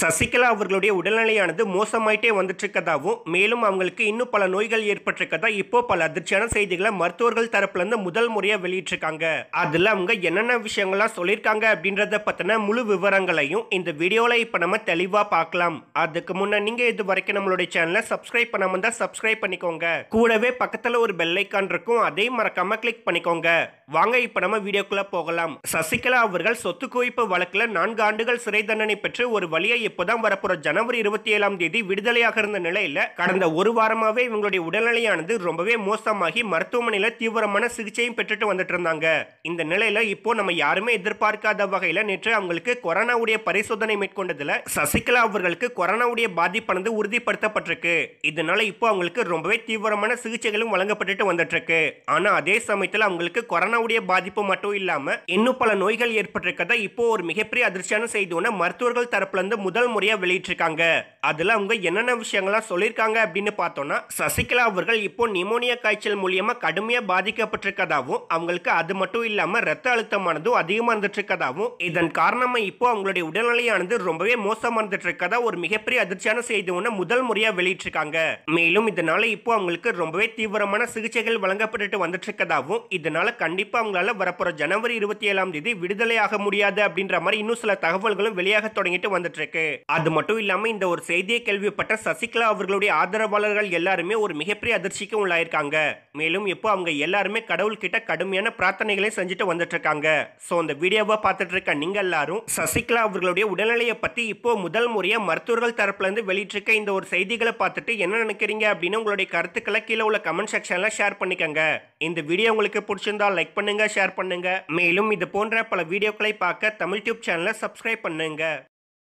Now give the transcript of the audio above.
சசிகலா அவர்களுடைய உடல்நிலையானது மோசமாயிட்டே வந்துட்டுருக்கதாகவும் மேலும் அவங்களுக்கு இன்னும் பல நோய்கள் ஏற்பட்டிருக்கதா இப்போ பல அதிர்ச்சியான செய்திகளை மருத்துவர்கள் தரப்புலேருந்து முதல் முறையாக வெளியிட்டிருக்காங்க அதில் அவங்க என்னென்ன விஷயங்கள்லாம் சொல்லியிருக்காங்க அப்படின்றத பற்றின முழு விவரங்களையும் இந்த வீடியோவில் இப்போ நம்ம தெளிவாக பார்க்கலாம் அதுக்கு முன்னே நீங்கள் இது வரைக்கும் நம்மளுடைய சேனலை சப்ஸ்கிரைப் பண்ணாமல் தான் சப்ஸ்கிரைப் பண்ணிக்கோங்க கூடவே பக்கத்தில் ஒரு பெல்லைக்கான் இருக்கும் அதையும் மறக்காமல் கிளிக் பண்ணிக்கோங்க வாங்க இப்ப நம்ம வீடியோக்குள்ள போகலாம் சசிகலா அவர்கள் சொத்து குவிப்பு வழக்குல நான்கு ஆண்டுகள் சிறை தண்டனை பெற்று ஒரு வழியை இப்போதான் வரப்போற ஜனவரி இருபத்தி ஏழாம் தேதி விடுதலையாக இருந்த நிலையில கடந்த ஒரு வாரமாவே இவங்களுடைய உடல்நிலையானது ரொம்பவே மோசமாகி மருத்துவமனையில தீவிரமான சிகிச்சையும் பெற்றுட்டு வந்துட்டு இருந்தாங்க இந்த நிலையில இப்போ நம்ம யாருமே எதிர்பார்க்காத வகையில நேற்று அவங்களுக்கு கொரோனாவுடைய பரிசோதனை மேற்கொண்டதுல சசிகலா அவர்களுக்கு கொரோனாவுடைய பாதிப்பானது உறுதிப்படுத்தப்பட்டிருக்கு இதனால இப்போ அவங்களுக்கு ரொம்பவே தீவிரமான சிகிச்சைகளும் வழங்கப்பட்டுட்டு வந்துட்டு இருக்கு ஆனா அதே சமயத்தில் அவங்களுக்கு கொரோனா கொரோனாவுடைய பாதிப்பு மட்டும் இல்லாம இன்னும் பல நோய்கள் ஏற்பட்டிருக்கதா இப்போ ஒரு மிகப்பெரிய அதிர்ச்சியான செய்தி ஒன்று மருத்துவர்கள் தரப்புல இருந்து முதல் முறையா வெளியிட்டிருக்காங்க அதுல அவங்க என்னென்ன விஷயங்கள்லாம் சொல்லியிருக்காங்க அப்படின்னு பார்த்தோம்னா சசிகலா அவர்கள் இப்போ நிமோனியா காய்ச்சல் மூலியமா கடுமையா பாதிக்கப்பட்டிருக்கதாகவும் அவங்களுக்கு அது மட்டும் இல்லாம ரத்த அழுத்தமானதும் அதிகமா இருந்துட்டு இருக்கதாகவும் இதன் காரணமா இப்போ அவங்களுடைய உடல்நிலையானது ரொம்பவே மோசமா இருந்துட்டு இருக்கதா ஒரு மிகப்பெரிய அதிர்ச்சியான செய்தி ஒன்று முதல் முறையா வெளியிட்டிருக்காங்க மேலும் இதனால இப்போ அவங்களுக்கு ரொம்பவே தீவிரமான சிகிச்சைகள் வழங்கப்பட்டு வந்துட்டு இருக்கதாகவும் இதனால கண்டிப்பா கண்டிப்பாக அவங்களால வரப்போற ஜனவரி இருபத்தி ஏழாம் தேதி விடுதலை ஆக முடியாது அப்படின்ற மாதிரி இன்னும் சில தகவல்களும் வெளியாக தொடங்கிட்டு வந்துட்டு இருக்கு அது மட்டும் இல்லாமல் இந்த ஒரு செய்தியை கேள்விப்பட்ட சசிகலா அவர்களுடைய ஆதரவாளர்கள் எல்லாருமே ஒரு மிகப்பெரிய அதிர்ச்சிக்கு உள்ளாயிருக்காங்க மேலும் இப்போ அவங்க எல்லாருமே கடவுள் கிட்ட கடுமையான பிரார்த்தனைகளை செஞ்சுட்டு வந்துட்டு இருக்காங்க ஸோ அந்த வீடியோவை பார்த்துட்டு இருக்க நீங்க எல்லாரும் சசிகலா அவர்களுடைய உடல்நிலையை பத்தி இப்போ முதல் முறையாக மருத்துவர்கள் தரப்புல இருந்து வெளியிட்டிருக்க இந்த ஒரு செய்திகளை பார்த்துட்டு என்ன நினைக்கிறீங்க அப்படின்னு உங்களுடைய கருத்துக்களை கீழே உள்ள கமெண்ட் செக்ஷன்ல ஷேர் பண்ணிக்கங்க இந்த வீடியோ உங்களுக்கு பிடிச்சிருந்தா லைக் பண்ணுங்க பண்ணுங்கள் ஷேர் பண்ணுங்கள் மேலும் இது போன்ற பல வீடியோக்களை பார்க்க தமிழ் டியூப் சேனலை சப்ஸ்கிரைப் பண்ணுங்கள்